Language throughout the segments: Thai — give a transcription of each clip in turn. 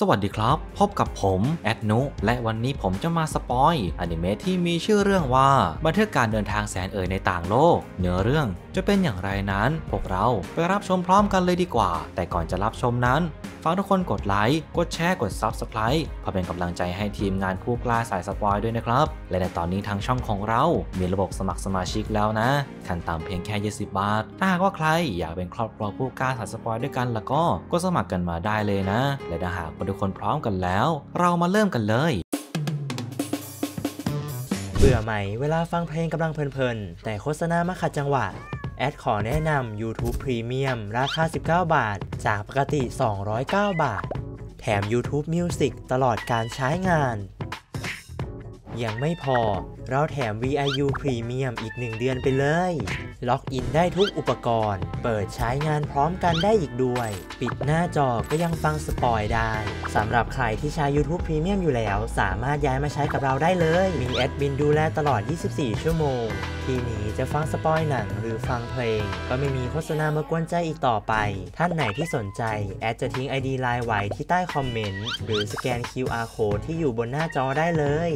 สวัสดีครับ พบกับผม แอดนุ และวันนี้ผมจะมาสปอยอนิเมะที่มีชื่อเรื่องว่า บันทึกการเดินทางแสนเอ่ยในต่างโลก เนื้อเรื่องจะเป็นอย่างไรนั้น พวกเราไปรับชมพร้อมกันเลยดีกว่า แต่ก่อนจะรับชมนั้นฝากทุกคนกดไลค์กดแชร์กด Subscribe เพื่อเป็นกำลังใจให้ทีมงานผู้กล้าสายสปอยด้วยนะครับ และในตอนนี้ทางช่องของเรา มีระบบสมัครสมาชิกแล้วนะ ขั้นต่ำเพียงแค่ 20 บาทถ้าหากว่าใคร อยากเป็นครอบครัวผู้กล้าสายสปอยด้วยกัน แล้วก็ก็สมัครกันมาได้เลยนะ และถ้าหากทุกคนพร้อมกันแล้ว เรามาเริ่มกันเลยเบื่อไหมเวลาฟังเพลงกำลังเพลินๆแต่โฆษณามาขัดจังหวะแอดขอแนะนำ YouTube Premium ราคา 19 บาท จากปกติ 209 บาท แถม YouTube Music ตลอดการใช้งาน ยังไม่พอ เราแถม VIU Premium อีก 1 เดือนไปเลย ล็อกอินได้ทุกอุปกรณ์ เปิดใช้งานพร้อมกันได้อีกด้วย ปิดหน้าจอก็ยังฟังสปอยได้ สำหรับใครที่ใช้ YouTube Premium อยู่แล้ว สามารถย้ายมาใช้กับเราได้เลย มีแอดมินดูแลตลอด 24 ชั่วโมงทีนี้จะฟังสปอยหนังหรือฟังเพลง ก็ไม่มีโฆษณามากวนใจอีกต่อไปท่านไหนที่สนใจ แอดจะทิ้ง ID ไลน์ไว้ที่ใต้คอมเมนต์ หรือสแกน QR โค้ดที่อยู่บนหน้าจอได้เลย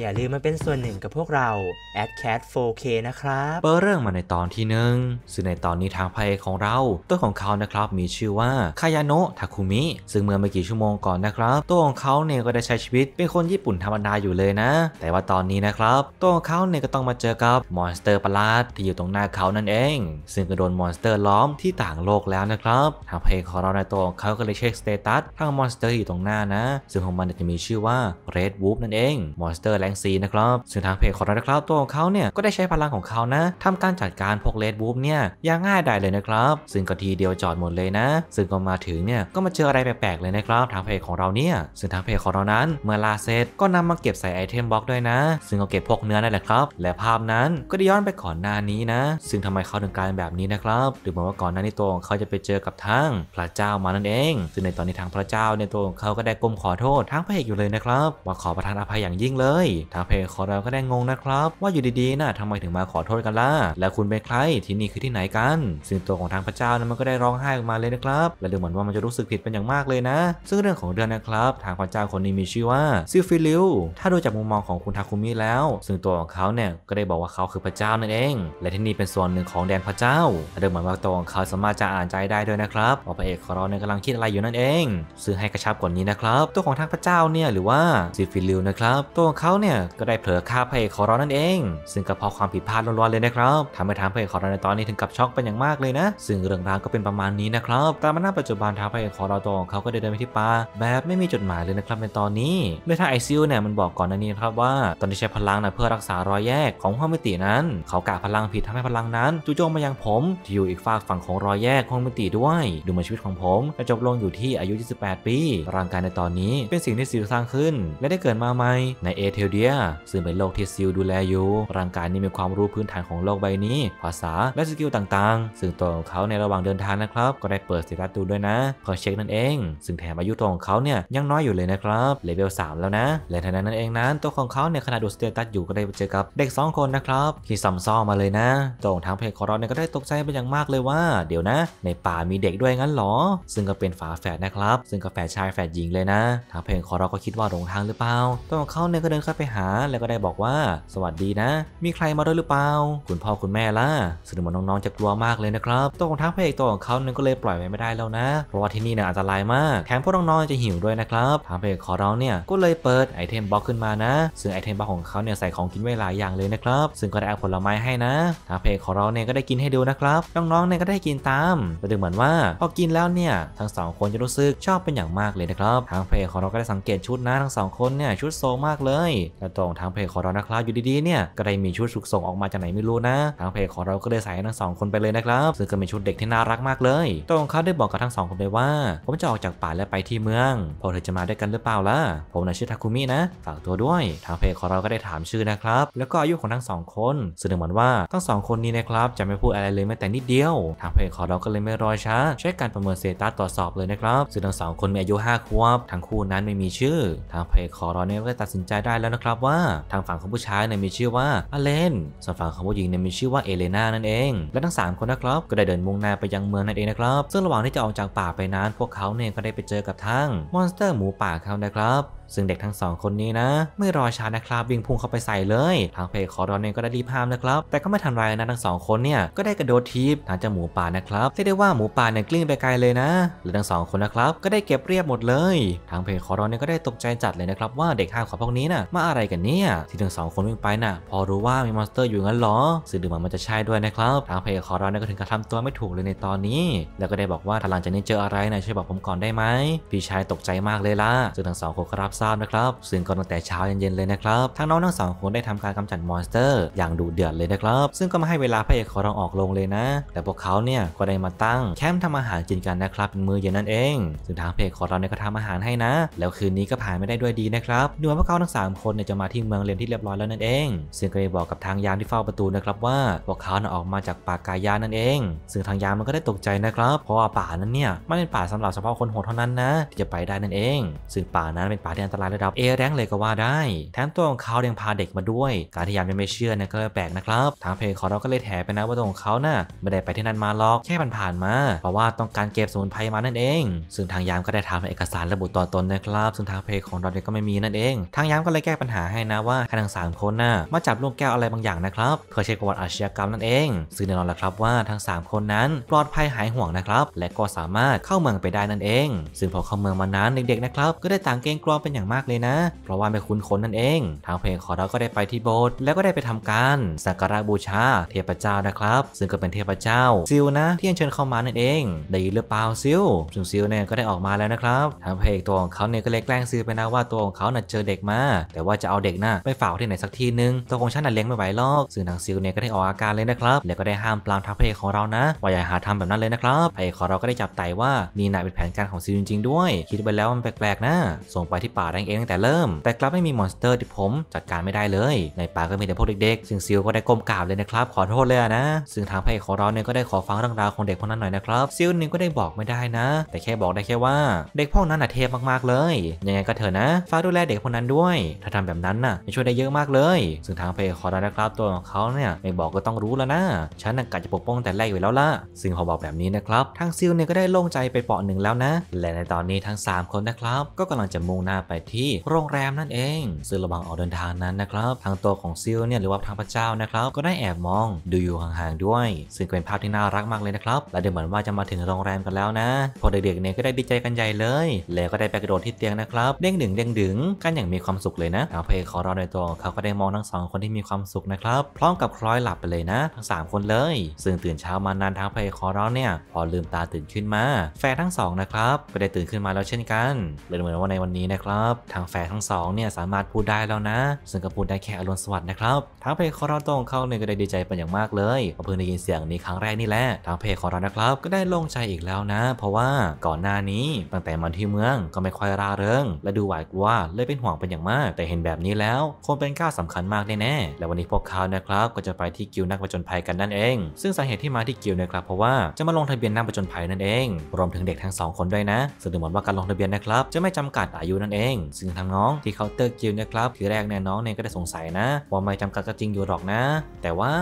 อย่าลืมมาเป็นส่วนหนึ่งกับพวกเราแอดแคท 4K นะครับ เปิดเรื่องมาในตอนที่หนึ่งซึ่งในตอนนี้ทางพระเอกของเรา ตัวของเขานะครับ มีชื่อว่าคายาโนะทาคุมิซึ่งเมื่อไม่กี่ชั่วโมงก่อนนะครับ ตัวของเขาเนี่ยก็ได้ใช้ชีวิตเป็นคนญี่ปุ่นธรรมดาอยู่เลยนะ แต่ว่าตอนนี้นะครับ ตัวของเขาเนี่ยก็ต้องมาเจอกับมอนอนสเตอร์ประหลาดที่อยู่ตรงหน้าเขานั่นเอง ซึ่งก็โดนมอนสเตอร์ล้อมที่ต่างโลกแล้วนะครับ ทางเพจของเราในตัวเขาก็เลยเช็คสเตตัสทางมอนสเตอร์ที่อยู่ตรงหน้านะ ซึ่งของมันจะมีชื่อว่าเรดวูฟนั่นเองมอนสเตอร์แรงซีนะครับซึ่งทางเพจของเรานะครับตัวของเขาเนี่ยก็ได้ใช้พลังของเขานะทำการจัดการพวกเรดวูฟเนี่ยอย่างง่ายได้เลยนะครับ ซึ่งก็ทีเดียวจอดหมดเลยนะ ซึ่งก็มาถึงเนี่ยก็มาเจออะไรแปลกๆเลยนะครับ ทางเพจของเราเนี่ยซึ่งทางเพจของเรานั้น เมื่อลาเซตก็นำมาเก็บใส่ไอเทมบล็อกด้วยนะ ซึ่งก็เก็บพวกเนื้อนั่นแหละครับ และภาพนั้นก็ไดย้อนไปก่อนหน้านี้นะซึ่งทำไมเขาถึงกลายเป็นแบบนี้นะครับหรือเหมือนว่าก่อนหน้านี้ตัวของเขาจะไปเจอกับทางพระเจ้ามานั่นเอง ซึ่งในตอนนี้ทางพระเจ้าในตัวของเขาก็ได้ก้มขอโทษทางพระเอกอยู่เลยนะครับว่าขอประทานอภัยอย่างยิ่งเลย ทางเพจของเราก็ได้งงนะครับ ว่าอยู่ดีๆนะทำไมถึงมาขอโทษกันล่ะแล้วคุณเป็นใครที่นี่คือที่ไหนกัน ซึ่งตัวของทางพระเจ้านั้นมันก็ได้ร้องไห้ออกมาเลยนะครับและดูเหมือนว่ามันจะรู้สึกผิดเป็นอย่างมากเลยนะ ซึ่งเรื่องของเดือนนะครับ ทางพระเจ้าคนนี้มีชื่อว่าซิฟิลิวถ้าดูจากมุมมองของคุณทาคุมิแล้ว ซึ่งตัวของเขาเนี่ยก็ได้บอกว่าเขาคือพระเจ้านั่นเอง และที่นี่เป็นส่วนหนึ่งของแดนพระเจ้าดูเหมือนว่าตัวของเขาสามารถจะอ่านใจได้ด้วยนะครับว่าพระเอกของเราเนี่ยกำลังคิดอะไรอยู่นั่นเองซึ่งให้กระชับกว่านี้นะครับ ตัวของทางพระเจ้าเนี่ยหรือว่าซิฟิลิวนะครับ ตัวของเขาเนี่ยก็ได้เผลอฆ่าพระเอกของเรานั่นเอง ซึ่งก็เพราะความผิดพลาดล้วนๆเลยนะครับทำให้ทางพระเอกของเราในตอนนี้ถึงกับช็อกเป็นอย่างมากเลยนะ ซึ่งเรื่องราวก็เป็นประมาณนี้นะครับ ตามมาหน้าปัจจุบันทางพระเอกของเราตัวของเขาก็เดินไปที่ป่าแบบไม่มีจดหมายเลยนะครับในตอนนี้ โดยทางไอซิลเนี่ยมันบอกก่อนหน้านี้ครับว่าตอนที่ใช้พลังนะเพื่อรักษารอยแยกของห้องมิตินั้นเขากาพลังผิดทำให้พลังนั้นจู่โจมมายังผม ที่อยู่อีกฝากฝั่งของรอยแยกของมิติด้วย ดูมาชีวิตของผมจะจบลงอยู่ที่อายุ 28 ปี ร่างกายในตอนนี้เป็นสิ่งที่ซิลสร้างขึ้น และได้เกิดมาใหม่ในเอเทลเดียซึ่งเป็นโลกที่ซิลดูแลอยู่ร่างกายนี้มีความรู้พื้นฐานของโลกใบนี้ ภาษาและสกิลต่างๆ ซึ่งตัวของเขาในระหว่างเดินทางนะครับก็ได้เปิดสเตตัสดูด้วยนะเพื่อเช็คนั่นเองซึ่งแถมอายุตัวของเขาเนี่ยยังน้อยอยู่เลยนะครับเลเวล 3 แล้วนะ และทันนั้นนั่นเองนั้นตัวของเขาเนี่ยขณะดูสเตตัสอยู่ก็ได้เจอกับเด็ก2 คนนะครับทที่ซ้ำซ้อมาเลยนะตรงทางเพจของเราเนี่ยก็ได้ตกใจไปอย่างมากเลยว่า เดี๋ยวนะ ในป่ามีเด็กด้วยงั้นหรอ ซึ่งก็เป็นฝาแฝดนะครับซึ่งก็แฝดชายแฝดหญิงเลยนะทางเพจของเราก็คิดว่าหลงทางหรือเปล่าตัวของเขาเนี่ยก็เดินเข้าไปหาแล้วก็ได้บอกว่าสวัสดีนะ มีใครมาด้วยหรือเปล่า คุณพ่อคุณแม่ล่ะซึ่งมอนน้องๆจะกลัวมากเลยนะครับตัวของทางเพจตัวของเขาเนี่ยก็เลยปล่อยไว้ไม่ได้แล้วนะเพราะว่าที่นี่เนี่ยอันตรายมากแถมพวกน้องๆจะหิวด้วยนะครับทางเพจของเราเนี่ยก็เลยเปิดไอเทมบ็อกขึ้นมานะซึ่งไอเทมบ็อกของเขาเนี่ยใส่ของกินไว้หลายอย่างเลยนะครับซึ่งก็ได้อัพผลไม้ให้นะ ทางเพจของเราเนี่ยก็ได้กินให้ดูนะครับน้องๆเนี่ยก็ได้กินตามแต่ดูเหมือนว่าพอกินแล้วเนี่ยทั้งสองคนจะรู้สึกชอบเป็นอย่างมากเลยนะครับทางเพจของเราก็ได้สังเกตชุดนะทั้งสองคนเนี่ยชุดโซมากเลยแต่ตรงทางเพจของเรานะครับอยู่ดีๆเนี่ยก็ได้มีชุดสุกส่งออกมาจากไหนไม่รู้นะ ทางเพจของเราก็เลยใส่ทั้งสองคนไปเลยนะครับซึ่งก็เป็นชุดเด็กที่น่ารักมากเลย ตรงเขาได้บอกกับทั้งสองคนเลยว่าผมจะออกจากป่าและไปที่เมืองพอเธอจะมาด้วยกันหรือเปล่าล่ะผมนะชื่อทาคุมินะฝากตัวด้วยทางเพจของเราก็ได้ถามชื่อนะครับแล้วก็อายุของทั้งสองคนซึ่งดูเหมือนว่าทั้งสองคนนี้นะครับจะไม่พูดอะไรเลยแม้แต่นิดเดียว ทางเพจของเราก็เลยไม่รอช้าใช้การประเมินเซตัสตรวจสอบเลยนะครับซึ่งทั้งสองคนมีอายุ5ขวบทั้งคู่นั้นไม่มีชื่อ ทางเพจของเราเนี่ยก็ตัดสินใจได้แล้วนะครับว่า ทางฝั่งของผู้ชายเนี่ยมีชื่อว่าอเลนส่วนฝั่งของผู้หญิงเนี่ยมีชื่อว่าเอเลนานั่นเองและทั้ง3คนนะครับก็ได้เดินมุ่งหน้าไปยังเมืองนั่นเองนะครับซึ่งระหว่างที่จะออกจากป่าไปนั้น พวกเขาเนี่ยก็ได้ไปเจอกับทั้งมอนสเตอร์หมูป่าเขานะครับซึ่งเด็กทั้งสองคนนี้นะไม่รอช้านะครับวิ่งพุ่งเข้าไปใส่เลย ทางเพจขอรอนเองก็ได้รีบห้ามนะครับแต่ก็ไม่ทันไรนะทั้งสองคนเนี่ยก็ได้กระโดดทีบทางจะหมูป่านะครับเรียกได้ว่าหมูป่าเนี่ยกลิ้งไปไกลเลยนะและทั้งสองคนนะครับ ก็ได้เก็บเรียบหมดเลย ทางเพจขอรอนเองก็ได้ตกใจจัดเลยนะครับ ว่าเด็กห้าขอพวกนี้น่ะมาอะไรกันเนี่ยที่ทั้งสองคนวิ่งไปน่ะพอรู้ว่ามีมอนสเตอร์อยู่งั้นหรอสื่อดึงหมือมันจะใช่ด้วยนะครับ ทางเพจขอรอนก็ถึงกับทำตัวไม่ถูกเลยในตอนนี้ แล้วก็ได้บอกว่าถ้าหลังจากนี้เจออะไรนะช่วยบอกผมก่อนได้ไหมพี่ชายตกใจมากเลยล่ะซึ่งทั้งสองคนครับับทราบนะครับซึ่งก็ตั้งแต่เช้าเย็นๆเลยนะครับทั้งน้องทั้งสองคนได้ทำการกำจัดมอนสเตอร์ อย่างดุเดือดเลยนะครับ ซึ่งก็มาให้เวลาพระเอกขอรเรออกลงเลยนะ แต่พวกเขาเนี่ยก็ได้มาตั้ง แคมป์ทำอาหารกินกันนะครับเป็นมื้อเย็นนั่นเอง ซึ่งทางพระเอกของเรเนี่ยก็ทำอาหารให้นะ แล้วคืนนี้ก็ผ่านไม่ได้ด้วยดีนะครับดูว่าพวกเขาทั้ง3คนเนี่ยจะมาที่เมืองเลนที่เรียบร้อยแล้วนั่นเองซึ่งก็ได้บอกกับทางยามที่เฝ้าประตูนะครับว่าพวกเขาเนี่ยออกมาจากป่ากายานั่นเองซึ่งทางยามมันก็ได้ตกใจนะครับเพราะว่าป่านั้นเนี่ยม่เป็นป่าสำหรับเฉพาะคนโหดเท่านั้นนะที่จะไปได้นั่นเอง ซึ่งป่านั้นเป็นป่าทีอันตรายระดับ A แรงเลยก็ว่าได้ แถมตัวของเขายังพาเด็กมาด้วย การที่ยามยังไม่เชื่อเนี่ยก็แปลกนะครับ ทางเพจของเราก็เลยแถไปนะว่าตัวของเขานะ่ะไม่ได้ไปที่นั่นมาหรอก แค่ผ่านๆมา เพราะว่าต้องการเก็บสมุนไพรมานั่นเอง ซึ่งทางยามก็ได้ทำเอกสารระบุตัวตนนะครับ ซึ่งทางเพจของเราเองก็ไม่มีนั่นเอง ทางยามก็เลยแก้ปัญหาให้นะว่าทั้งสามคนน่ะมาจับลูกแก้วอะไรบางอย่างนะครับเพื่อเช็คประวัติอาชญากรรมนั่นเองซึ่งแน่นอนและครับว่าทั้ง3คนนั้นปลอดภัยหายห่วงนะครับ และก็สามารถเข้าเมืองไปได้นั่นเอง ซึ่งพอเข้าเมืองมานั้นเด็กๆนะครับ ก็ได้ต่างเกรงกลัวเป็นอย่างมากเลยนะ เพราะว่าไม่คุ้นคนนั่นเอง ทางเพลงของเราก็ได้ไปที่โบสถ์แล้วก็ได้ไปทำการ สักการะบูชาเทพเจ้านะครับ ซึ่งก็เป็นเทพเจ้าซิลนะ ที่ยังเชิญเข้ามานั่นเอง ได้ยินหรือเปล่าซิลซึ่งซิลเนี่ยก็ได้ออกมาแล้วนะครับ ทางเพลงตัวของเขาเนี่ยก็เลยแกล้งซิลไปนะว่าตัวของเขาน่ะเจอเด็กมา แต่ว่าจะเอาเด็กน่ะไปฝากที่ไหนสักทีนึงตัวของฉันน่ะเลี้ยงไม่ไหวหรอกซึ่งทางซิลเนี่ยก็ได้ออกอาการเลยนะครับแล้วก็ได้ห้ามปลามทางเพลงของเรานะ ว่าอย่าหาทำแบบนั้นเลยนะครับเพลงของเราก็ได้จับไตว่านี่นายเป็นแผนการของซิลจริงๆด้วย คิดไปแล้วมันแปลกๆ นะ ส่งไปที่ป่าาแรงเองตั้งแต่เริ่ม แต่กลับไม่มีมอนสเตอร์ที่ผมจัดการไม่ได้เลย ในป่าก็มีแต่พวกเด็กๆซึ่งซิลก็ได้ก้มกราบเลยนะครับขอโทษเลยนะ ซึ่งทางพระเอกของเราเนี่ยก็ได้ขอฟังเรื่องราวของเด็กพวกนั้นหน่อยนะครับ ซิลนี่ก็ได้บอกไม่ได้นะ แต่แค่บอกได้แค่ว่า เด็กพวกนั้นน่ะเทพมากๆเลย ยังไงก็เถอะนะฟ้าดูแลเด็กพวกนั้นด้วย ถ้าทำแบบนั้นน่ะจะช่วยได้เยอะมากเลยซึ่งทางพระเอกของเรานะครับ ตัวของเขาเนี่ยไม่บอกก็ต้องรู้แล้วนะฉันน่ะกะจะปกป้องแต่แรกอยู่แล้วล่ะ ซึ่งพอบอกแบบนี้นะครับทางซิลเนี่ยก็ได้โล่งใจไปเปาะหนึ่งแล้วนะ และในตอนนี้ทั้ง3คนนะครับก็กำลังจะมุ่งหน้าไปที่โรงแรมนั่นเองซึ่งระหว่างออกเดินทางนั้นนะครับ ทางตัวของซิลเนี่ยหรือว่าทางพระเจ้านะครับก็ได้แอบมองดูอยู่ห่างๆด้วย ซึ่งเป็นภาพที่น่ารักมากเลยนะครับและดูเหมือนว่าจะมาถึงโรงแรมกันแล้วนะ พอเด็กๆเนี่ยก็ได้ดีใจกันใหญ่เลย แล้วก็ได้ไปกระโดดที่เตียงนะครับเด้งดึงเด้งดึงกันอย่างมีความสุขเลยนะทาเพลงขอราในตัวเขาก็ได้มองทั้งสองคนที่มีความสุขนะครับพร้อมกับคล้อยหลับไปเลยนะทั้ง 3 คนเลย ซึ่งตื่นเช้ามานานทางเพลงขอราเนี่ยพอลืมตาตื่นขึ้นมาแฟนทั้งสองนะครับก็ได้ตื่นขึ้นมาแล้วเช่นกันเลยเหมือนว่าในวันนี้นะครับทางแฟนทั้งสองเนี่ยสามารถพูดได้แล้วนะ ซึ่งก็พูดได้แค่อรุณสวัสดิ์นะครับ ทางเพจของเราตรงเข้าเนี่ยก็ได้ดีใจเป็นอย่างมากเลยเพราะเพิ่งได้ยินเสียงนี้ครั้งแรกนี่แหละ ทางเพจของเรานะครับก็ได้ลงใจอีกแล้วนะ เพราะว่าก่อนหน้านี้ตั้งแต่มาที่เมืองก็ไม่ค่อยร่าเริงและดูหวาดกลัวเลยเป็นห่วงเป็นอย่างมาก แต่เห็นแบบนี้แล้ว คงเป็นก้าวสาคัญมากแน่่และวันนี้พวกเขานะครับก็จะไปที่กิวนักประจนภัยกันนั่นเอง ซึ่งสาเหตุที่มาที่กิวนะครับเพราะว่าจะมาลงทะเบียนนักประจนภัยนั่นเองรวมถึงเด็กทั้งสองคนด้วยนะซึ่งถึงบอกว่าการลงทะเบียนนะครับจะไม่จำกัดอายุนั่นเองซึ่งทางน้องที่เคาน์เตอร์กียวนะครับคือแรกเนี่ยน้องเนี่ยก็ได้สงสัยนะว่าไม่จำกัดก็จริงอยู่หรอกนะ แต่ว่า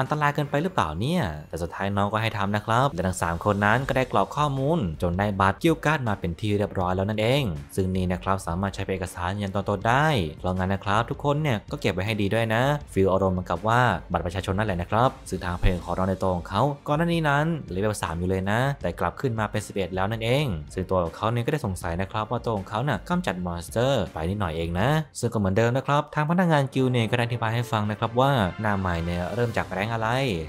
อันตรายเกินไปหรือเปล่าเนี่ย แต่สุดท้ายน้องก็ให้ทำนะครับและทั้ง3 คนนั้นก็ได้กรอกข้อมูล จนได้บัตรเกียวการ์ดมาเป็นที่เรียบร้อยแล้วนั่นเอง ซึ่งนี่นะครับสามารถใช้เป็นเอกสารยันตอนต้นได้ลองงานนะครับ ทุกคนเนี่ยก็เก็บไว้ให้ดีด้วยนะฟิลอารมณ์เหมือนกับว่าบัตรประชาชนนั่นแหละนะครับซึ่งทางเพลงของ้องในตัวของเขาก่อนหน้านี้นั้นเลเวล3อยู่เลยนะ แต่กลับขึ้นมาเป็น11 แล้วนั่นเองซึ่งตัวของเขาเนี่ยก็ได้สงสัยนะครับว่าตัวของเขาเนี่ยกำจัดมอนสเตอร์ไปนิดหน่อยเองนะ ซึ่งก็เหมือนเดิม นะครับ ทางพนักงานกิลเนี่ยก็ได้อธิบายให้ฟังนะครับว่าหน้าใหม่เนี่ยเริ่มจากแรงอะไร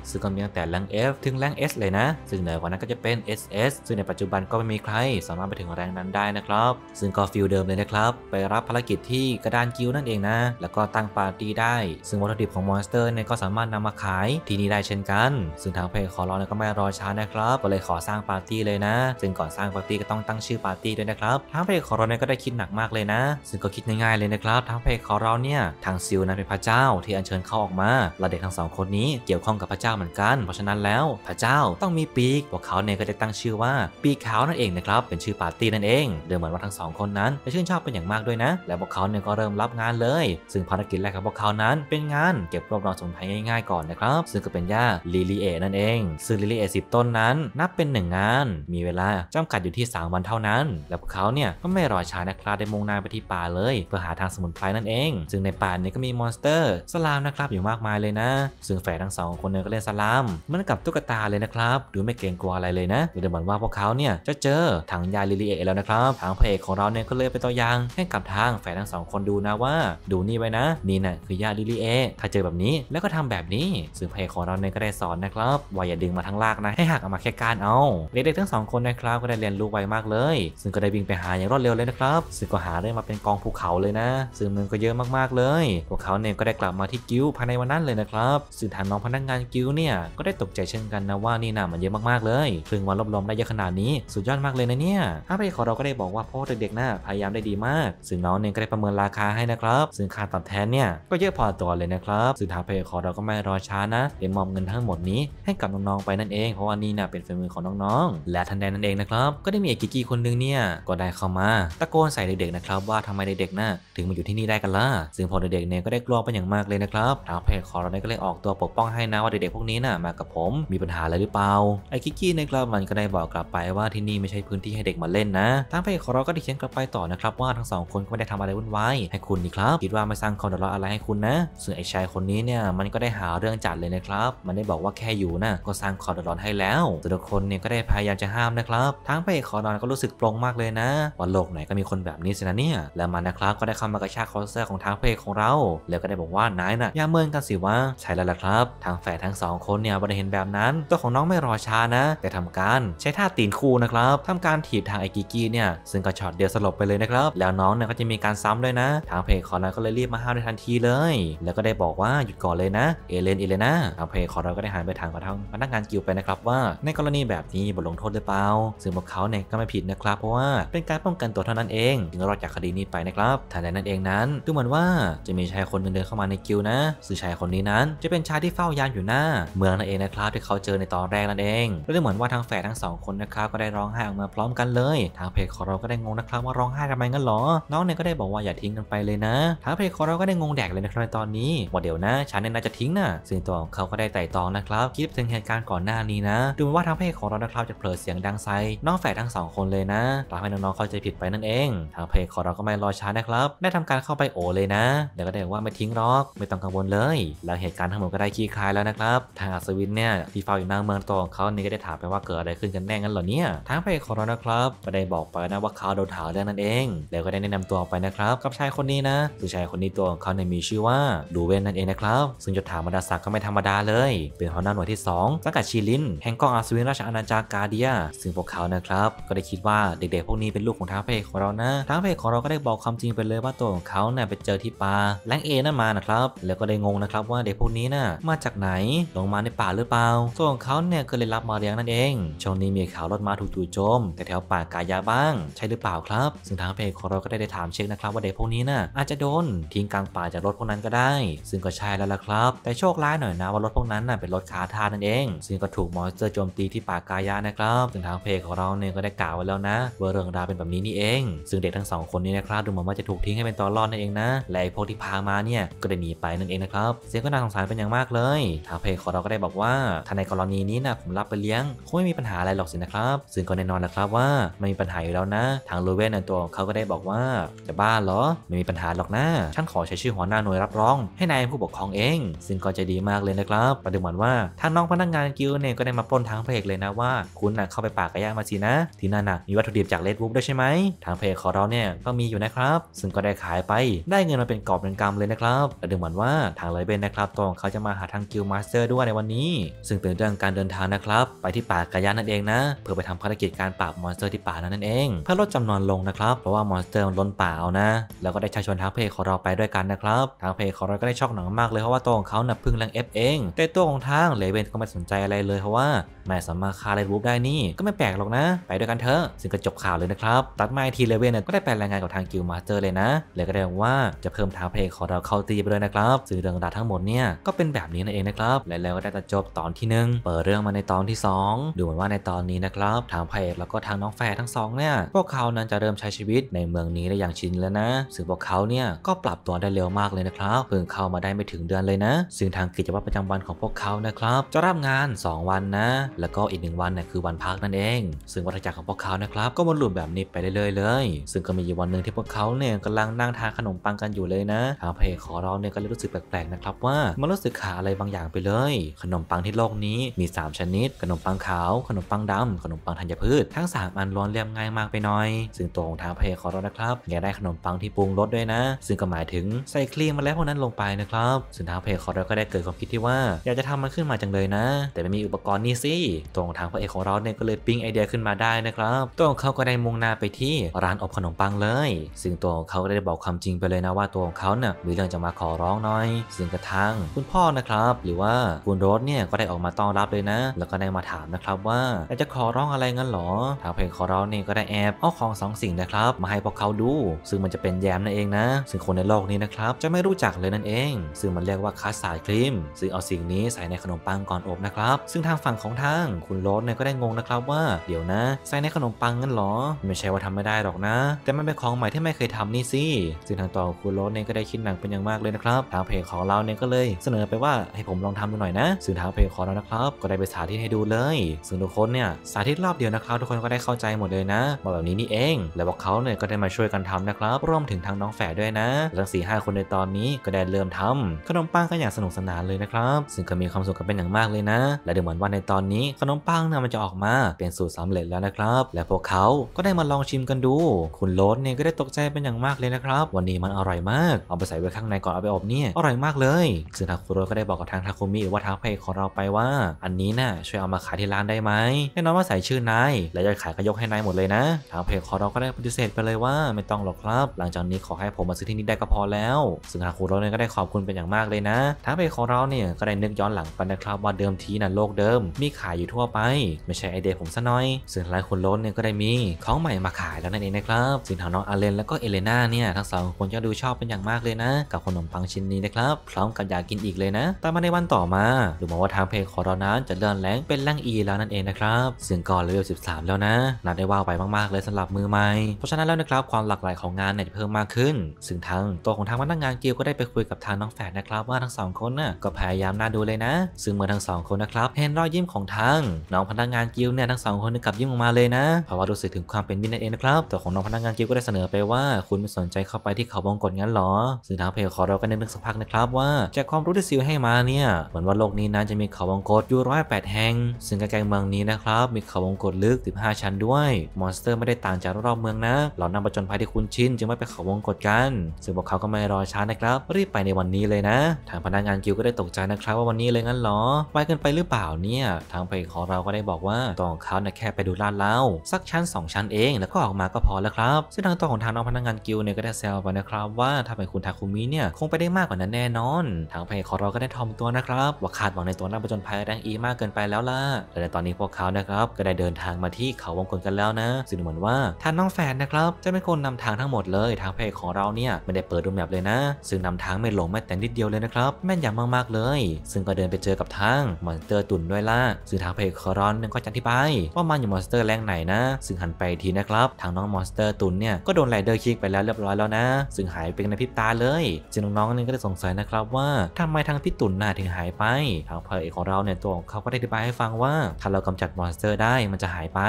ซึ่งก็มีตั้งแต่แรง F ถึงแรง S เลยนะซึ่งเหนือกว่านั้นก็จะเป็น SS ซึ่งในปัจจุบันก็ไม่มีใคร สามารถไปถึงแรงนั้นได้นะครับ ซึ่งก็ฟิลเดิมเลยนะครับไปรับภารกิจที่กระดานกิลนั่นเองนะแล้วก็ตั้งปาร์ตี้ได้ซึ่งวัตถุดิบของมอนสเตอร์เนี่ยก็สามารถนำมาขาย ที่นี่ได้เช่นกันซึ่งทางเพจขอร้องก็ไม่รอช้านะครับก็เลยขอสร้างปาร์ตี้เลยนะ ซึ่งก่อนสร้างปาร์ตี้ก็ต้องตั้งชื่อปาร์ตี้ด้วยนะครับทางเพจขอร้องก็ได้คิดหนักมากเลยนะซึ่งก็คิดง่ายๆเลยนะครับ ทางเพจของเราเนี่ย ทางซิลนั้นเป็นพระเจ้าที่อัญเชิญเขาออกมาและเด็กทั้งสองคนนี้ เกี่ยวข้องกับพระเจ้าเหมือนกัน เพราะฉะนั้นแล้วพระเจ้าต้องมีปีก พวกเขาเนี่ยก็จะตั้งชื่อว่าปีกขาวนั่นเองนะครับ เป็นชื่อปาร์ตี้นั่นเอง เดิมเหมือนว่าทั้งสองคนนั้นจะชื่นชอบเป็นอย่างมากด้วยนะ และพวกเขาเนี่ยก็เริ่มรับงานเลย ซึ่งภารกิจแรกของพวกเขานั้น เป็นงานเก็บรวบรวมสมุนไพรง่าย ๆก่อนนะครับซึ่งก็เป็นหญ้าลิลิเอนั่นเองซึ่งลิลิเอสิบต้นนั้น นับเป็น่งานมีเวลาจำกัดอยู่ที่ 3 วันเท่านั้น และพวกเขาเนี่ยก็ไม่รอช้านะครับได้มงงหน้าไปที่ป่าเลยเพื่อหาทางสมุนไพรนั่นเองซึ่งในป่านี้ก็มีมอนสเตอร์สลามนะครับอยู่มากมายเลยนะซึ่งแฝดทั้งสองคนเนี่ยก็เล่นสลามเหมือนกับตุ๊กตาเลยนะครับดูไม่เกรงกลัวอะไรเลยนะดูเหมือนว่าพวกเขาเนี่ยจะเจอถังยาลิลิเอ แล้วนะครับทางพเอกของเราเนี่ยก็เลยไปตัวอยางให้กับทางแฝดทั้งสองคนดูนะว่า ดูนี่ไว้นะ นี่นะ่ะคือยาลิลิเอถ้าเจอแบบนี้แล้วก็ทำแบบนี้ซึ่งพเอกของเราเนี่ยก็ได้สอนนะครับ ว่าอย่าดึงมาทั้งลากนะให้หักออกมาแค่การเอาเด็กๆทั้งสองคนนะครับก็ได้เรียนรู้ไวมากเลย ซึ่งก็ได้วิ่งไปหาอย่างรวดเร็วเลยนะครับซึ่งก็หาาได้มาเป็นกองภูเขาเลยนะ ซึ่งเงินก็เยอะมากๆเลยพวกเขาเนี่ยก็ได้กลับมาที่กิ้วภายในวันนั้นเลยนะครับซึ่งทางน้องพนักงานกิ้วเนี่ยก็ได้ตกใจเช่นกันนะว่านี่นะมันเยอะมาก ๆ เลยเพิ่งวันรวบรวมได้เยอะขนาดนี้สุดยอดมากเลยนะเนี่ยอาไปขอเราก็ได้บอกว่าพ่อเด็กๆนะ่าพยายามได้ดีมาก ซึ่งน้องเนี่ยก็ได้ประเมินราคาให้นะครับซึ่งค่าตอบแทนเนี่ยก็เยอะพอตัวเลยนะครับซึ่งทางเปขอเราก็ไม่รอช้านะเรียนมอบเงินทั้งหมดนี้ ให้กับน้องๆไปนั่นเองเพราะว่านี่นะเป็นฝีมือของน้องๆและทันใดนั้นเองนะครับก็ได้มีเอกิกี้คนนึงเนี่ยก็ได้เข้ามาตะโกนใส่เด็กๆนะครับว่าทำไมเด็กๆน่ะถึงมาอยู่ที่นี่ได้กันล่ะซึ่งพอเด็กๆเนี่ยก็ได้กลัวเป็นอย่างมากเลยนะครับทางเพจของเราก็เลยออกตัวปกป้องให้นะ ว่าเด็กๆพวกนี้น่ะมากับผมมีปัญหาอะไรหรือเปล่าไอ้คิกกี้นะครับมันก็ได้บอกกลับไปว่าที่นี่ไม่ใช่พื้นที่ให้เด็กมาเล่นนะทางเพจของเราก็ได้เขียนกลับไปต่อนะครับว่าทั้งสองคนก็ไม่ได้ทำอะไรวุ่นวายให้คุณนี่ครับคิดว่าไม่สร้างความเดือดร้อนอะไรให้คุณนะ ส่วนไอ้ชายคนนี้เนี่ยมันก็ได้หาเรื่องจัดเลยนะครับมันได้บอกว่าแค่อยู่นะก็สร้างความเดือดร้อนให้แล้วแต่ละคนเนี่ยก็ได้พยายามจะห้ามนะครับท้งเพจของเราก็รู้สึกปลงมากเลยนะว่าโลกไหนก็มีคนแบบนี้สิะนะเนี่ยแล้วมันนะครับก็ได้เข้ามากระชากคอเสื้อของทางพลงเของเรา แล้วก็ได้บอกว่านายนะ่ะอย่าเมินกันสิวะใช่แล้วล่ะครับทางแฝดทั้งสองคนเนี่ยบั่ได้เห็นแบบนั้นตัวของน้องไม่รอช้านะ แต่ทำการใช้ท่าตีนคู่นะครับทำการถีบทางไอกิกิเนี่ยซึ่งก็ช็อตเดียวสลบไปเลยนะครับแล้วน้องเนี่ยก็จะมีการซ้ำด้วยนะ ทางเพจของเราก็เลยรีบมาห้ามในทันทีเลย แล้วก็ได้บอกว่าหยุดก่อนเลยนะเอเลนเอเลนาทางเพจของเราก็ได้หันไปทางกระทางพนักงานกิวไปนะครับว่า ในกรณีแบบนี้บทลงโทษหรือเปล่า ซึ่งพวกเขาเนี่ยก็ไม่ผิดนะครับเพราะว่าเป็นการป้องกันตัวเท่านั้นเองถึงรอดจากคดีนี้ไปนะครับทันใดนั้นเองนั้นดูเหมือนว่าจะมีชายคนเดินเข้ามาในกิลนะซึ่งชายคนนี้นั้น จะเป็นชายที่เฝ้ายานอยู่หน้า เมืองนั่นเองนะครับ ที่เขาเจอในตอนแรกนั่นเองและดูเหมือนว่าทั้งแฝดทั้งสองคนนะครับก็ได้ร้องไห้ออกมาพร้อมกันเลย ทางเพจของเราก็ได้งงนะครับ ว่าร้องไห้ทำไมงั้นหรอ น้องเนี่ยก็ได้บอกว่าอย่าทิ้งกันไปเลยนะ ทางเพจของเราก็ได้งงแดกเลยนะครับตอนนี้ว่าเดี๋ยวนะ ฉันเนี่ยน่าจะทิ้งนะซึ่งตัวของเขาก็ได้ไต่ตองนะครับคิดถึงเหตุการณ์ก่อนหน้านี้นะดูเหมือนว่าทางเพจของเรานะครับจะเพลดเสียงดังไซน้องแฝดทั้งสองคนเลยนะทำให้น้องๆเข้าใจผิดไปนั่นเอง ทางเพจขอเราก็ไม่รอช้านะครับได้ทำการเข้าไปโอเลยนะเดี๋ยวก็ได้ว่าไม่ทิ้งล็อก ไม่ต้องกังวลเลยแล้วเหตุการณ์ทั้งหมดก็ได้คลี่คลายแล้วนะครับทางอัศวินเนี่ยที่เฝ้าอยู่หน้าเมืองตัวของเขานี่ก็ได้ถามไปว่าเกิดอะไรขึ้นกันแน่งั้นเหรอเนี่ยทางไปเของเรานะครับ ก็ได้บอกไปนะว่าเขาโดนถามเรื่องนั้นเองแล้วก็ได้แนะนำตัวออกไปนะครับกับชายคนนี้นะซึ่งชายคนนี้ตัวของเขาเนี่ยมีชื่อว่าดูเวนนั่นเองนะครับ ซึ่งจศถาบรรดาศักก็ไม่ธรรมดาเลยเป็นหัวหน้าหน่วยที่2สังกัดชิลินแห่งกองอาสวินราชอาณาจักรกาเดีย ซึ่งพวกเขานะครับก็ได้คิดว่าเด็กๆ พวกนี้เป็นลูกของทางพของเรานะทางพกของเราก็ได้บอกความจริงไปเลยว่าตัวของเขาเนี่ยไปเจอที่ป่าแรงเอนั่นมานะครับแล้วก็ได้งงนะครับ ว่าเด็กพวกนี้น่ะมาจากไหนลงมาในป่าหรือเปล่าตัวของเขาเนี่ยก็เลยรับมาเลี้ยงนั่นเอง ช่วงนี้มีข่าวรถมาถูกจู่โจมแต่แถวป่ากายาบ้างใช่หรือเปล่าครับซึ่งทางเพจของเราก็ได้ได้ถามเช็คนะครับ ว่าเด็กพวกนี้น่ะอาจจะโดนทิ้งกลางป่าจากรถพวกนั้นก็ได้ ซึ่งก็ใช่แล้วล่ะครับแต่โชคร้ายหน่อยนะ ว่ารถพวกนั้นน่ะเป็นรถขาทานนั่นเองซึ่งก็ถูกมอนสเตอร์โจมตีที่ป่ากายานะครับซึ่งทางเพจของเราเนี่ยก็ได้กล่าวไว้แล้วนะว่าเรื่องราวเป็นแบบนี้นี่เอง ซึ่งเด็กทั้งสอง2คนนี้นะครับดูเหมือนว่าจะถูกทิ้งให้เป็นตัวรอดนั่นเองนะและพวกที่พามาเนี่ยก็ได้หนีไปนั่นเองนะครับ เสียงก็น่าสงสารเป็นอย่างมากเลย ทางเพจของเราก็ได้บอกว่า ถ้าในกรณีนี้นะผมรับไปเลี้ยงคงไม่มีปัญหาอะไรหรอกสินะครับ ซึ่งก็แน่นอนนะครับว่าไม่มีปัญหาอยู่แล้วนะ ทางโรเวนในตัวเขาก็ได้บอกว่าจะบ้าเหรอไม่มีปัญหาหรอกนะฉันขอใช้ชื่อหัวหน้าหน่วยรับรอง ให้นายผู้ปกครองเอง ซึ่งก็จะดีมากเลยนะครับ ประเดิมว่าทางน้องพนักงานกิลเนี่ยก็ได้มาปล้นทางเพจเลยนะว่าคุณนะเข้าไปปากกระยามาสินะที่นั่นนะมีวัตถุดิบจากเลดวูฟด้ใช่ไหมทางเพจของเราเนี่ยก็มีอยู่นะครับ ซึ่งก็ได้ขายไป ได้เงินมาเป็นกอบเป็นกำเลยนะครับและดูเหมือนว่าทางเลเบนนะครับ ตัวของเขาจะมาหาทางกิลมาสเตอร์ด้วยในวันนี้ ซึ่งเป็นเรื่องการเดินทางนะครับ ไปที่ป่ากายานั่นเองนะ เพื่อไปทำภารกิจการปราบมอนสเตอร์ที่ป่านั้นนั่นเอง เพื่อลดจำนวนลงนะครับ เพราะว่ามอนสเตอร์มันล้นป่าเอานะ แล้วก็ได้ชัยชวนทางเพคของเราไปด้วยกันนะครับ ทางเพคของเราก็ได้ช็อกหนังมากเลยเพราะว่าตัวของเขาเนี่ยพึ่งแรงเอฟเอง แต่ตัวของทางเลเบนก็ไม่สนใจอะไรเลยเพราะว่าแม่สามารถฆ่าเลบูฟได้นี่ก็ไม่แปลกหรอกนะ ไปด้วยกันเถอะซึ่งก็จบข่าวเลยนะครับตัดมาทีเลเวนก็ได้ไปรายงานกับทางกิลมาสเตอร์เลยนะ แล้วก็ได้ว่าจะเพิ่มท้าเพลงของเราเข้าตีไปเลยนะครับ สื่อเรื่องราวทั้งหมดเนี่ยก็เป็นแบบนี้นั่นเองนะครับ และแล้วก็ได้จะจบตอนที่ 1 เปิดเรื่องมาในตอนที่ 2 ดูเหมือนว่าในตอนนี้นะครับทางพระเอกแล้วก็ทางน้องแฟร์ทั้งสองเนี่ยพวกเขานั้นจะเริ่มใช้ชีวิตในเมืองนี้ได้อย่างชินแล้วนะ ซึ่งพวกเขาเนี่ยก็ปรับตัวได้เร็วมากเลยนะครับเพิ่งเข้ามาได้ไม่ถึงเดือนเลยนะ ซึ่งทางกิจวัตรประจำวันของพวกเขานะครับจะรับงาน 2 วันนะ แล้วก็อีกหนึ่งวันเนี่ยคือวันพักนั่นเองซึ่งวัฏจักรของพวกเขานะครับก็วนลูปแบบนี้ไปเรื่อยๆเลย ซึ่งก็มีู่วันหนึ่งที่พวกเขาเนี่ยกำลังนั่งทานขนมปังกันอยู่เลยนะทางพเอกของเราเนี่ยก็เลยรู้สึกแปลกๆนะครับว่ามันรู้สึกขาอะไรบางอย่างไปเลย ขนมปังที่โลกนี้มี3ชนิดขนมปังขาวขนมปังดำขนมปังธัญพืช ทั้ง3อันร้อนเรียบง่ายมากไปหน่อย ซึ่งตัวของทางพเอกของเรานะครับอยากได้ขนมปังที่ปรุงรสด้วยนะ ซึ่งก็หมายถึงใส่ครีมมาแล้วพวกนั้นลงไปนะครับซึ่งทางพเอกของเราก็ได้เกิดความคิดที่ว่าอยากจะทำมันขึ้นมาจังเลยนะ แต่ไม่มีอุปกรณ์นี่สิตัวของทางพเอกของเราเนี่ยก็เลยปิ้งไอเดียขึ้นมาได้นะครับตัวของเขาก็ได้มุ่งหน้าไปที่ร้านอบขนมปังเลยซึ่งตัวของเขาได้บอกความจริงไปเลยนะว่าตัวของเขาเนี่ยมีเรื่องจะมาขอร้องหน่อย ซึ่งกระทั่งคุณพ่อนะครับ หรือว่าคุณโรสเนี่ยก็ได้ออกมาต้อนรับเลยนะ แล้วก็ได้มาถามนะครับว่าจะขอร้องอะไรงั้นหรอทางเพลงขอร้องเนี่ยก็ได้แอบเอาของสองสิ่งนะครับมาให้พวกเขาดู ซึ่งมันจะเป็นแยมนั่นเองนะ ซึ่งคนในโลกนี้นะครับจะไม่รู้จักเลยนั่นเองซึ่งมันเรียกว่าคัสสายครีม ซึ่งเอาสิ่งนี้ใส่ในขนมปังก่อนอบนะครับซึ่งทางฝั่งของทางคุณโรสเนี่ยก็ได้งงนะครับ ว่าเดี๋ยวนะใส่ในขนมปังงั้นหรอ ไม่ใช่ว่าทำไม่ได้หรอกนะ แต่มันเป็น็นของใหม่ที่ไม่เคยทำนี่สิซึ่งทางตัวคุณโรสเนี่ยก็ได้คิดหนักเป็นอย่างมากเลยนะครับ ทางเพจของเราเนี่ยก็เลยเสนอไปว่า ให้ผมลองทำดูหน่อยนะซึ่งทางเพจของเรานะครับ ก็ได้ไปสาธิตให้ดูเลยซึ่งทุกคนเนี่ยสาธิตรอบเดียวนะครับ ทุกคนก็ได้เข้าใจหมดเลยนะบอกแบบนี้นี่เอง แล้วพวกเขาเนี่ยก็ได้มาช่วยกันทำนะครับรวมถึงทางน้องแฝดด้วยนะทั้งสี่ห้าคนในตอนนี้ก็ได้เริ่มทำ ขนมปังก็อย่างสนุกสนานเลยนะครับซึ่งก็มีความสุขกันเป็นอย่างมากเลยนะและเดี๋ยวเหมือนว่าในตอนนี้ขนมปังเนี่ยมันจะออกมาเป็นสูตรสำเร็จแล้วนะครับ และพวกเขาก็ได้มาลองชิมกันดู คุณโรสเนี่ยก็ได้ตกใจเป็นอย่างมากเลยนะครับ วันนี้มันอร่อยมากเอาไปใส่ไว้ข้างในก่อนเอาไปอบเนี่ยอร่อยมากเลยซึ่งทาคุโร่ก็ได้บอกกับทางทาคุมิหรือว่าทางเพจของเราไปว่าอันนี้นะ่ะช่วยเอามาขายที่ร้านได้ไหมแน่นอนว่าใส่ชื่อนายแล้วจะขายก็ยกให้นายหมดเลยนะทางเพจของเราก็ได้ปฏิเสธไปเลยว่า ไม่ต้องหรอกครับ หลังจากนี้ขอให้ผมมาซื้อที่นี่ได้ก็พอแล้วซึ่งทาคุโร่เนี่ยก็ได้ขอบคุณเป็นอย่างมากเลยนะทางเพจของเราเนี่ยก็ได้นึกย้อนหลังไปนะครับ ว่าเดิมทีนะ่ะโลกเดิม มีขายอยู่ทั่วไป ไม่ใช่ไอเดียผมซะหน่อยซึ่งหลายคนล้นเนี่ยก็ได้มีของใหม่มาขายแล้วนั่นเองนะครับซึ่งทางน้องอาเลนและก็เอเลนาเนี่ย ทั้งสองคนจะดูชอบเป็นอย่างมากเลยนะ กับขนมปังชิ้นนี้นะครับ พร้อมกับอยากกินอีกเลยนะแต่มาในวันต่อมาดูมาว่าทางเพจคอร์นั้นจะเลื่อนแรงเป็นแรงอีแล้วนั่นเองนะครับ ซึ่งก่อนเลเวล 13 แล้วนะนับได้ว่าไปมากๆเลยสำหรับมือใหม่ เพราะฉะนั้นแล้วนะครับ ความหลากหลายของงานเนี่ยจะเพิ่มมากขึ้นซึ่งทางตัวของทางพนักงานเกียวก็ได้ไปคุยกับทางน้องแฝดนะครับว่าทั้งสองคนน่ะก็พยายามน่าดูเลยนะซึ่งเมื่อทั้งสองคนนะครับเห็นรอยยิ้มของทางน้องพนักงานเกียวเนี่ยทั้งสองคนกลับยิ้มออกมาเลยนะเพราะว่ารู้สึกถึงความเป็นมิตรนั่นเองนะครับตัวของน้องพนักงานเกียวก็ได้เสนอไปว่าคุณไม่สนใจเข้าไปที่เขาบงกฎงั้นหรอซึ่งทางเพจขอเราก็ได้นึกสักพักนะครับว่าจากความรู้ที่ซิลให้มาเนี่ย เหมือนว่าโลกนี้นั้นจะมีเขาบงกฎอยู่ร้อยแปดแห่ง ซึ่งกล้งเมืองนี้นะครับ มีเขาบงกฎลึก 15 ชั้นด้วย มอนสเตอร์ไม่ได้ต่างจากรอบเมืองนะเหล่านำประจนภัยที่คุณชินจึงไม่ไปเขาบงกฎกัน ซึ่งพวกเขาก็ไม่รอช้านะครับรีบไปในวันนี้เลยนะ ทางพนักงานกิลก็ได้ตกใจนะครับ ว่าวันนี้เลยงั้นหรอ ไปกันไปหรือเปล่าเนี่ยทางเพจขอเราก็ได้บอกว่าตองเขาเนี่ยแค่ไปดูลาดเล้าสักชั้น 2 ชั้นเอง แล้วก็ออกมาก็พอแล้วครับทางตัวของทางน้องพนักงานกิลเนี่ยก็ได้แซวไปนะครับว่าถ้าเป็นคุณทาคุมิเนี่ยคงไปได้มากกว่านั้นแน่นอนทางเพจของเราก็ได้ทอมตัวนะครับว่าคาดหวังในตัวนักประจนภัยแรงอีมากเกินไปแล้วล่ะและในตอนนี้พวกเขานะครับก็ได้เดินทางมาที่เขาวงกลกันแล้วนะ ซึ่งเหมือนว่า ทางน้องแฟนนะครับจะเป็นคนนำทางทั้งหมดเลย ทางเพจของเราเนี่ยไม่ได้เปิดดูแมพเลยนะ ซึ่งนำทางไม่หลงแม้แต่นิดเดียวเลยนะครับแม่นยำมากๆเลย ซึ่งก็เดินไปเจอกับทางมอนสเตอร์ตุ่นด้วยล่ะซึ่งทางเพจคอร์รอนีก็จะอธิบายว่ามันอยู่มอนสเตอร์แรงไหนนะซึ่งหันไปทีนะครับทางน้องมอนสเตอร์ตุ่นเนี่ยี่ยก็โดนไรเดอร์คิกไปแล้วเรียบร้อยแล้วนะ ซึ่งหายไปในพริบตาเลยจึงน้องๆนี่ก็ได้สงสัยนะครับ ว่าทำไมทางพี่ตุ่นน่ะถึงหายไป ทางพลเอกของเราเนี่ยตัวของเขาก็ได้อธิบายให้ฟังว่า ถ้าเรากำจัดมอนสเตอร์ได้มันจะหายไป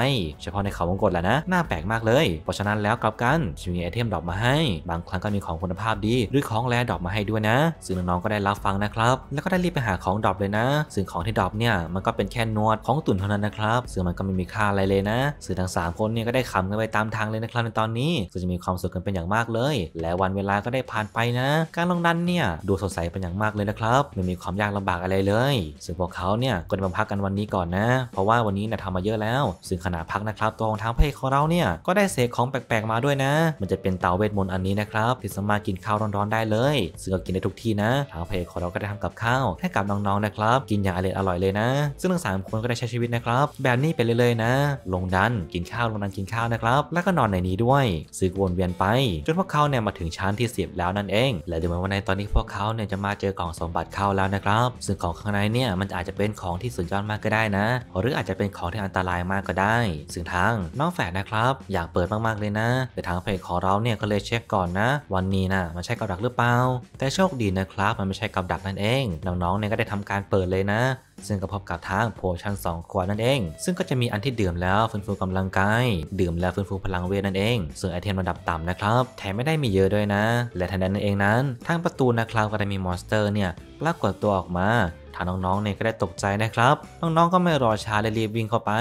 เฉพาะในเขาวงกฏแหละนะ น่าแปลกมากเลย เพราะฉะนั้นแล้วกลับกันจะมีไอเทมดอกมาให้ บางครั้งก็มีของคุณภาพดีหรือของแลดอกมาให้ด้วยนะซึ่งน้องๆก็ได้รับฟังนะครับแล้วก็ได้รีบไปหาของดอกเลยนะซึ่งของที่ดอกเนี่ยมันก็เป็นแค่นวดของตุ่นเท่านั้นนะครับซึ่งมันก็ไม่มีค่าอะไรเลยนะ สื่งทั้ง3 คนเนี่ยก็ได้ขำกันไปตามทางเลยนะครับ ในตอนนี้้ก็จะมีความสุขกันเป็นอย่างมากเลย และวันเวลาก็ได้ผ่านไปนะ การลงดันเนี่ยดูสดใสเป็นอย่างมากเลยนะครับไม่มีความยากลำบากอะไรเลย ซึ่งพวกเขาเนี่ยก็ได้มาพักกันวันนี้ก่อนนะ เพราะว่าวันนี้นะทำมาเยอะแล้ว ซึ่งขณะพักนะครับตัวของทางพเพคของเราเนี่ยก็ได้เสกของแปลกๆมาด้วยนะ มันจะเป็นเตาเวทมนต์อันนี้นะครับที่สามารถกินข้าวร้อนๆได้เลยซึ่งก็กินได้ทุกที่นะทางพเพคของเราก็ได้ทำกับข้าว ให้กับน้องๆนะครับกินอย่างอร่อยอร่อยเลยนะ ซึ่งทั้งสามคนก็ได้ใช้ชีวิตนะครับ แบบนี้ไปเรื่อยๆนะ ลงดันกินข้าวลงดันกินข้าวนะครับแล้วก็นอนในนี้ด้วยซึ่งวนเวียนไปจนพวกเขาเนี่ยมาถึงชั้นที่ 10 แล้วนั่นเอง และดูเหมือนว่าในตอนนี้พวกเขาเนี่ยจะมาเจอกล่องสมบัติเข้าแล้วนะครับซึ่งของข้างในเนี่ยมันอาจจะเป็นของที่สุดยอดมากก็ได้นะ หรืออาจจะเป็นของที่อันตรายมากก็ได้ซึ่งทางน้องแฝดนะครับ อยากเปิดมากๆเลยนะ แต่ทางเพจของเราเนี่ยก็เลยเช็คก่อนนะ วันนี้นะมันใช่กับดักหรือเปล่าแต่โชคดีนะครับมันไม่ใช่กับดักนั่นเองน้องๆเนี่ยก็ได้ทำการเปิดเลยนะซึ่งก็พบกับทางโพชั่น2ขวดนั่นเอง ซึ่งก็จะมีอันที่ดื่มแล้วฟื้นฟูกำลังกายดื่มแล้วฟื้นฟูพลังเวทนั่นเองส่วนไอเทมระดับต่ำนะครับ แถมไม่ได้มีเยอะด้วยนะ และทันใดนั้นเองนั้น ทางประตูนะครับก็จะมีมอนสเตอร์เนี่ยปรากฏตัวออกมาทางน้องๆเนี่ยก็ได้ตกใจนะครับ น้องๆก็ไม่รอช้าเลยรีบวิ่งเข้าไป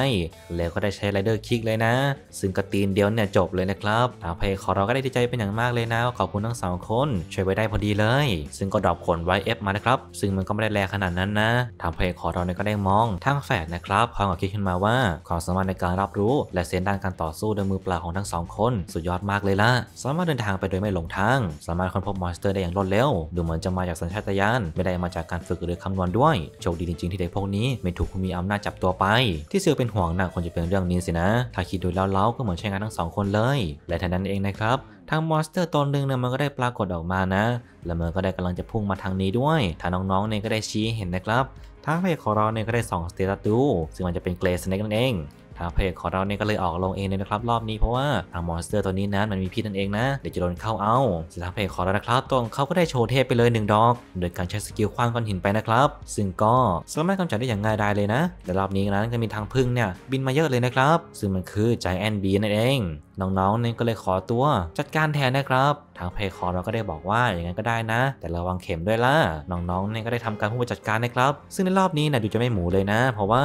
แล้วก็ได้ใช้ไรเดอร์คิกเลยนะ ซึ่งกระตีนเดียวเนี่ยจบเลยนะครับทางเพ์ของเราก็ได้ดีใจเป็นอย่างมากเลยนะ ขอบคุณทั้งสองคน ช่วยไว้ได้พอดีเลย ซึ่งก็ดรอปขนไว้เอฟมานะครับ ซึ่งมันก็ไม่ได้แรงขนาดนั้นนะทางเพ์ของเราเนี่ยก็ได้มองทางแฝดนะครับพร้อมกับคิดขึ้นมาว่าความสามารถในการรับรู้และเซนด้านการต่อสู้ ด้วยมือเปล่าของทั้งสองคนสุดยอดมากเลยล่ะ สามารถเดินทางไปโดยไม่หลงทาง สามารถค้นพบมอนสเตอร์ได้อย่างรวดเร็ว ดูเหมือนจะมาจากสัญชาตญาณไม่ได้มาจากการฝึกหรือคำนวณด้ววยโชคดีจริงๆ ที่เด็กพวกนี้ไม่ถูกผู้มีอำนาจจับตัวไป ที่เสือเป็นห่วงนะ่ะควรจะเป็นเรื่องนี้สินะ ถ้าคิดดูแล้วเล้าก็เหมือนใช้งานทั้งสองคนเลย และทัานั้นเองนะครับ ทางมอนสเตอร์ตนหนึ่งเนี่ยมันก็ได้ปรากฏออกมานะ และมันก็ได้กำลังจะพุ่งมาทางนี้ด้วยทางน้องๆเนี่ยก็ได้ชี้เห็นนะครับ ทางเพจของเราเนี่ยก็ได้ส่องสเตตัสดูซึ่งมันจะเป็นเกรสเน็กนั่นเองทางเพจของเราเนี่ยก็เลยออกลงเองเลยนะครับรอบนี้เพราะว่าทางมอนสเตอร์ตัวนี้นั้นมันมีพิษนั่นเองนะเดี๋ยวจะโดนเข้าเอาสุดทางเพจของเรานะครับตรงเขาก็ได้โชว์เทพไปเลย1ดอกโดยการใช้สกิลคว้างก้อนหินไปนะครับซึ่งก็สามารถกำจัดได้อย่างง่ายดายเลยนะแต่รอบนี้นั้นก็มีทางพึ่งเนี่ยบินมาเยอะเลยนะครับ ซึ่งมันคือใจแอนบีนั่นเองน้องๆเนี่ยก็เลยขอตัวจัดการแทนนะครับ ทางเพคขอ์เราก็ได้บอกว่าอย่างนั้นก็ได้นะ แต่ระวังเข็มด้วยล่ะน้องๆเนี่ยก็ได้ทำการผู้จัดการนะครับซึ่งในรอบนี้นะดูจะไม่หมูเลยนะ เพราะว่า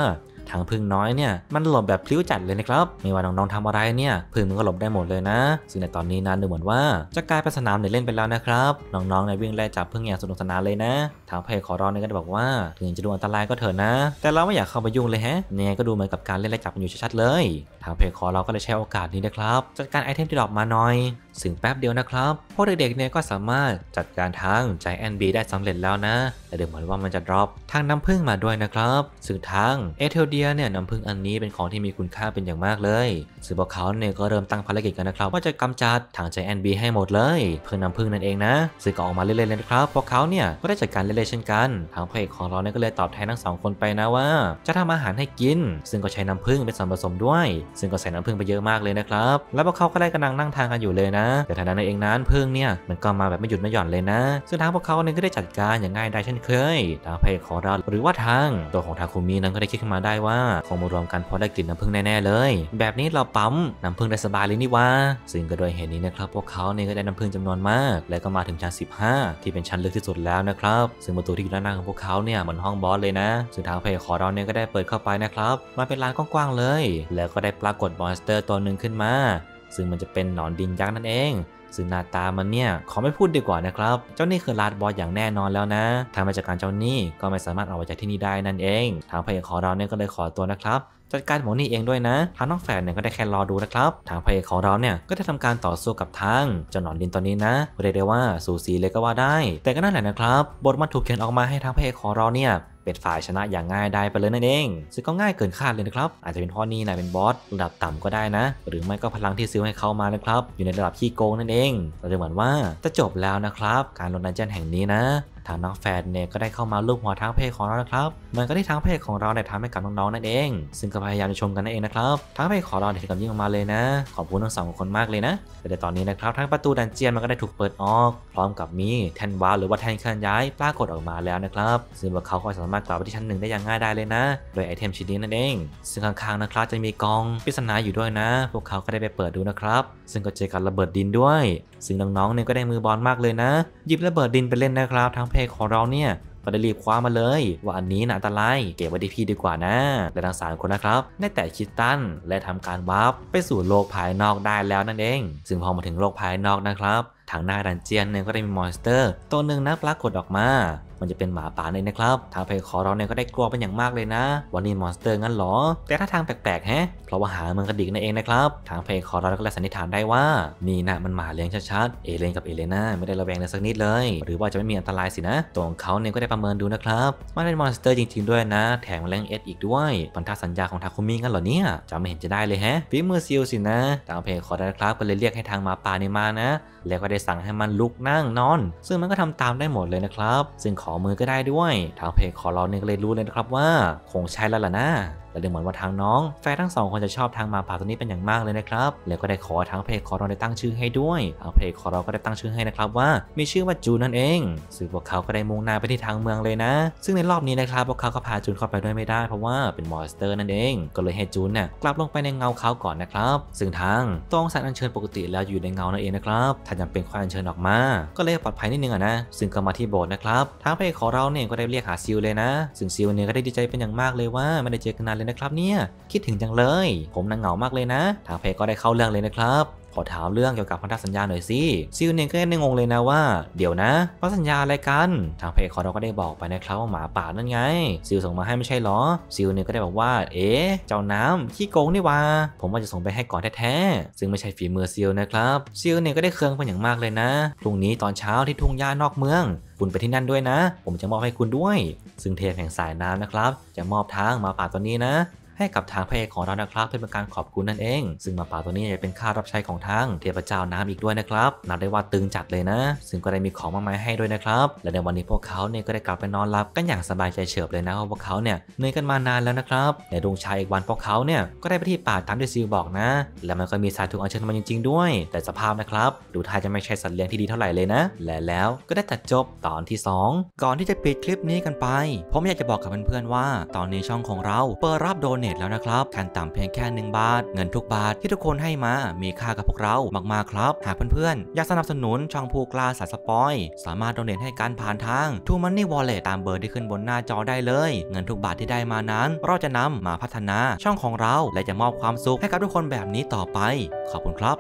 ทางพึ่งน้อยเนี่ยมันหลบแบบพลิ้วจัดเลยนะครับ ไม่ว่าน้องๆทำอะไรเนี่ยพึ่งมันก็หลบได้หมดเลยนะ ซึ่งในตอนนี้นั้นดูเหมือนว่าจะกลายเป็นสนามเด็กเล่นไปแล้วนะครับน้องๆในวิ่งไล่จับพึ่งอย่างสนุกสนานเลยนะ ทางเพ์ขอร้องเนี่ยก็บอกว่าถึงจะดูอันตรายก็เถอะนะ แต่เราไม่อยากเข้าไปยุ่งเลยแฮะเนี่ยก็ดูเหมือนกับการเล่นไล่จับกันอยู่ชัดๆเลย ทางเพ์ขอเราก็เลยใช้โอกาสนี้นะครับจัดการไอเทมที่ดรอปมาหน่อยซึ่งแป๊บเดียวนะครับพวกเด็กๆ เนี่ยก็สามารถจัดการทั้งใจแอนบีได้สำเร็จแล้วนะ แต่เดี๋ยวเหมือนว่ามันจะดรอปทางน้ำพึ่งมาด้วยนะครับ ซึ่งทั้งเอเธลเดียเนี่ยน้ำพึ่งอันนี้เป็นของที่มีคุณค่าเป็นอย่างมากเลย ซึ่งพวกเขาเนี่ยก็เริ่มตั้งภารกิจกันนะครับ ว่าจะกำจัดทางใจแอนบีให้หมดเลย เพื่อน้ำพึ่งนั่นเองนะ ซึ่งก็ออกมาเรื่อยๆเลยนะครับพวกเขาเนี่ยก็ได้จัดการเรื่อยๆเช่นกัน ทางพระเอกของเราเนี่ยก็เลยตอบแทนทั้งสองคนไปนะว่า จะทำอาหารให้กิน ซึ่งก็ใช้น้ำพึ่งเป็นส่วนผสมด้วย ซึ่งก็ใส่น้าพึ่งไปเยอะมากเลยนะครับแล้วพวกเขาก็ได้กำลังนั่งทางกันอยู่เลยนะแต่ทางด้านน้นเองนั้นพึ่งเนี่ยมันก็มาแบบไม่หยุดไม่หย่อนเลยนะซึ่งทางพวกเขาเนี่ยก็ได้จัดการอย่างง่ายได้เช่นเคยทางเพลของเราหรือว่าทางตัวของทาคุมินั้นก็ได้คิดขึ้นมาได้ว่าคงมารวมกันพอได้กลิ่นน้ำพึ่งแน่ๆเลย แบบนี้เราปั๊มน้ำพึ่งได้สบายเลยนี่ว่า ซึ่งก็โดยเหตุนี้นะครับพวกเขาเนี่ยก็ได้น้ำพึ่งจำนวนมาก และก็มาถึงชั้น15 ที่เป็นชั้นลึกที่สุดแล้วนะครับ ซึ่งประตูที่อยู่ด้านหน้าของพวกเขาเนี่ยเหมือนห้องบอสเลยนะซึ่งทางเพลของเราเนี่ยก็ได้เปิดเข้าไปนะครับมาเป็นลานกว้างๆเลย แล้วก็ได้ปรากฏมอนสเตอร์ตัวหนึ่งขึ้นมาซึ่งมันจะเป็นหนอนดินยักษ์นั่นเอง ซึ่งหน้าตามันเนี่ยขอไม่พูดดีกว่านะครับ เจ้านี่คือลาดบอสอย่างแน่นอนแล้วนะทางราชการเจ้านี่ก็ไม่สามารถออกไปจากที่นี่ได้นั่นเอง ทางพระเอกของเราเนี่ยก็เลยขอตัวนะครับจัดการหมอนี่เองด้วยนะทางน้องแฝดเนี่ยก็ได้แค่รอดูนะครับ ทางพระเอกของเราเนี่ยก็ได้ทำการต่อสู้กับทางเจ้าหนอนดินตอนนี้นะเรียกได้ว่าสูสีเลยก็ว่าได้ แต่ก็นั่นแหละนะครับ บทมันถูกเขียนออกมาให้ทางพระเอกของเราเนี่ย็นฝ่ายชนะอย่างง่ายได้ไปเลยนั่นเอง ซึ่งก็ง่ายเกินคาดเลยนะครับ อาจจะเป็นพ่อนี่นายเป็นบอสระดับต่ำก็ได้นะ หรือไม่ก็พลังที่ซื้อให้เขามานะครับ อยู่ในระดับขี้โกงนั่นเองเราจะเหมือนว่า จะจบแล้วนะครับ การลงดันเจียนแห่งนี้นะทางน้องแฟนเนี่ยก็ได้เข้ามาลูบหัวทั้งเพศของเรานะครับ เหมือนกับที่ท้งเพศของเราได้ทำให้กับน้องๆนั่นเอง ซึ่งก็พยายามจะชมกันนั่นเองนะครับทั้งเพศของเราเนี่ยถึงกับยิ่งออกมาเลยนะ ขอบคุณทั้งสองคนมากเลยนะ แต่ตอนนี้นะครับ ทั้งประตูดันเจียนมันก็ได้ถูกเปิดออก พร้อมกับมีแทนวาหรือว่าแทนเคลื่อนย้ายปรากฏออกมาแล้วนะครับ ซึ่งพวกเขาก็สามารถกลับไปที่ชั้นหนึ่งได้อย่างง่ายได้เลยนะ โดยไอเทมชิ้นนี้นั่นเอง ซึ่งข้างๆนะครับจะมีกองปริศนาอยู่ด้วยนะ พวกเขาก็ได้ไปเปิดดูนะครับ ซึ่งก็เจอกับระเบิดดินด้วยซึ่งน้องๆ เนี่ยก็ได้มือบอลมากเลยนะ หยิบระเบิดดินไปเล่นนะครับ ทั้งเพจของเราเนี่ย ก็ได้รีบคว้ามาเลย ว่าอันนี้นะอันตราย เก็บไว้ที่พี่ดีกว่านะ และทั้งสามคนนะครับได้แต่คิดตั้นและทำการวาร์ปไปสู่โลกภายนอกได้แล้วนั่นเอง ซึ่งพอมาถึงโลกภายนอกนะครับทางหน้าดันเจียนเนี่ยก็ได้มีมอนสเตอร์ตัวหนึ่งนะปรากฏออกมา มันจะเป็นหมาป่าเลยนะครับทางเพคอร์เนี่ยก็ได้กลัวเป็นอย่างมากเลยนะ วันนี้มอนสเตอร์งั้นหรอ แต่ถ้าทางแปลกๆฮะเพราะว่าหาเมืองกระดิกนั่นเองนะครับ ทางเพคอร์ก็เลยสันนิษฐานได้ว่านี่นะมันหมาเลี้ยงชัดๆเอเลนกับเอเลน่าไม่ได้ระแวงเลยสักนิดเลย หรือว่าจะไม่มีอันตรายสินะตัวของเขาเนี่ยก็ได้ประเมินดูนะครับวันเป็นมอนสเตอร์จริงๆด้วยนะ แถมแรงเอสอีกด้วยพันธสัญญาของทางคุมิงั้นเหรอเนี่ยจะไม่เห็นจะได้เลยแฮะฝีมือซิลสินะทางเพคอร์ครับก็เลยเรียกให้ทางหมาป่านี่มานะแล้วก็ได้สั่งให้มันลุกนั่งนอน ซึ่งมันก็ทำตามได้หมดเลยนะครับ ซึ่งขอมือก็ได้ด้วย ทางเพจขอเราเนี่ยก็เลยรู้เลยนะครับว่า คงใช้แล้วล่ะนะและดูเหมือนว่าทางน้องแฟนทั้งสองคนจะชอบทางมาผาตัวนี้เป็นอย่างมากเลยนะครับแล้วก็ได้ขอทางเพจคอเราได้ตั้งชื่อให้ด้วยทางเพจคอเราก็ได้ตั้งชื่อให้นะครับว่า มีชื่อว่าจูนนั่นเองซึ่งพวกเขาก็ได้มุ่งหน้าไปที่ทางเมืองเลยนะ ซึ่งในรอบนี้นะครับพวกเขาก็พาจูนเข้าไปด้วยไม่ได้เพราะว่าเป็นมอนสเตอร์นั่นเอง ก็เลยให้จูนเนี่ยกลับลงไปในเงาเขาก่อนนะครับซึ่งทางต้องสารอัญเชิญปกติแล้วอยู่ในเงานั่นเองนะครับ ถ้าจำเป็นควายอัญเชิญออกมา ก็เลยปลอดภัยนิดนึงอะนะ ซึ่งก็มาที่โบสถ์นะครับทางเพจคอร์ดเนี่ยก็ได้เรียกหาซิลเลยนะ ซึ่งซิลเนี่ยก็ได้ดีใจเป็นอย่างมากเลยว่าไม่ได้เจอกันนานเลยนะครับเนี่ยคิดถึงจังเลย ผมนังเหงามากเลยนะทางเพจก็ได้เข้าเรื่องเลยนะครับขอถามเรื่องเกี่ยวกับพันธสัญญาหน่อยสิซิลเนี่ยก็ยังงงเลยนะว่าเดี๋ยวนะพันธสัญญาอะไรกัน ทางเพจของเราก็ได้บอกไปนะครับว่าหมาป่านั่นไง ซิลส่งมาให้ไม่ใช่หรอ ซิลเนี่ยก็ได้บอกว่า เอ๊ะ เจ้าน้ำขี้โกงนี่ว่า ผมว่าจะส่งไปให้ก่อนแท้ๆซึ่งไม่ใช่ฝีมือซิลนะครับ ซิลเนี่ยก็ได้เคืองเป็นอย่างมากเลยนะพรุ่งนี้ตอนเช้าที่ทุ่งหญ้านอกเมือง คุณไปที่นั่นด้วยนะ ผมจะมอบให้คุณด้วย ซึ่งเทพแห่งสายน้ำนะครับจะมอบทางมาป่าตัวนี้นะให้กับทางพระเอกของเรานะครับเพื่อเป็นการขอบคุณนั่นเอง ซึ่งมาป่าตัวนี้จะเป็นค่ารับใช้ของทางเทพเจ้าน้ำอีกด้วยนะครับนับได้ว่าตึงจัดเลยนะ ซึ่งก็ได้มีของมากมายให้ด้วยนะครับและในวันนี้พวกเขาเนี่ยก็ได้กลับไปนอนหลับกันอย่างสบายใจเฉิบเลยนะ เพราะพวกเขาเนี่ยเหนื่อยกันมานานแล้วนะครับในดวงชายอีกวันพวกเขาเนี่ยก็ได้ไปที่ป่าตามที่ซิลบอกนะและมันก็มีสายถุกอัญเชิญมาจริงๆด้วย แต่สภาพนะครับดูท่าจะไม่ใช่สัตว์เลี้ยงที่ดีเท่าไหร่เลยนะและแล้วก็ได้ตัดจบตอนที่ 2 ก่อนที่จะปิดคลิปนี้กันไปผมอยากจะบอกกับเพื่อนๆว่า ตอนนี้ช่องของเราเปิดรับโดเนตแล้วนะครับขั้นต่ำเพียงแค่1บาท เงินทุกบาทที่ทุกคนให้มา มีค่ากับพวกเรามากๆครับ หากเพื่อนๆ อยากสนับสนุน ช่องผู้กล้าสายสปอย สามารถด o n a t ให้การผ่านทาง t r u m o n e y Wallet ตามเบอร์ที่ขึ้นบนหน้าจอได้เลย เงินทุกบาทที่ได้มานั้น เราจะนำมาพัฒนาช่องของเรา และจะมอบความสุขให้กับทุกคนแบบนี้ต่อไป ขอบคุณครับ